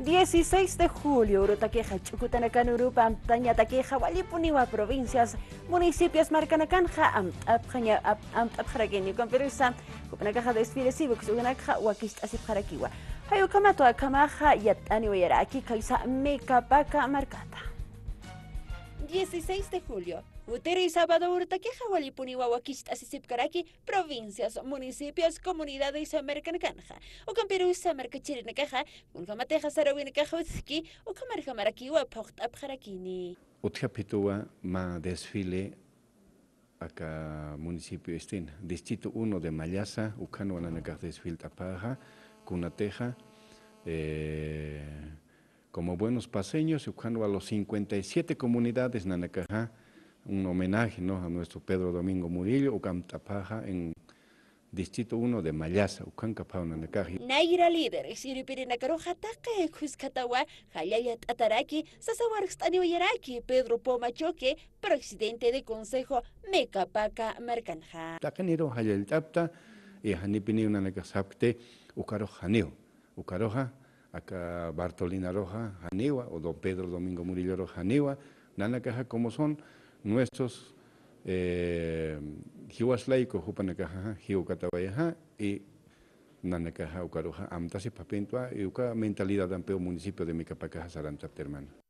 16 de julio, Urutaqueja, Chukutanakan Urupa, Antaña, Taqueja, Walipuniwa, provincias, municipios, Marcanacanja, Amtapjaraqueño, con Perusa, Cupanacaja, Desfiles, Ibux, Uganakja, Huaquistasipajaquiwa. Hayukamato, Acamaja, Yatani, Wayara, aquí kaisa Mecapaca, Marcata. 16 de julio. Uteri sábado urtaqueja Asisip sisipkaraki, provincias, municipios, comunidades americananja. O campiru un unjamateja sarawinacaja uzki, o camarjamaraquiwa abjarakini. Otra Utjapitua ma desfile acá municipio estén. distrito 1 de Mayasa, Ucano, Ananacaj desfile tapaja, Kunateja. eh, como buenos paseños, buscando a los 57 comunidades, Nanacajá, un homenaje ¿no? a nuestro Pedro Domingo Murillo, Ucantapaja en Distrito 1 de Mayaza, Ucancapao, Nanacajá. Naira líder, Nakaroja, Taka, Cuscatawa, Jalaya Tataraki, Sasawarxtanio Yaraki, Pedro Pomachoque, presidente de Consejo Mecapaca Mercanja. Takaniro Jalel Tapta, y Hanipini Nanakasapte, Ucaro Janeo, Ucaroja acá Bartolina Roja Janiwa o don Pedro Domingo Murillo Roja Janiwa, nana caja como son nuestros eh, jiwaslaico jupana caja y nana caja ucaroja amtasi y uca mentalidad ampeo municipio de Micapacaja Saranta hermano.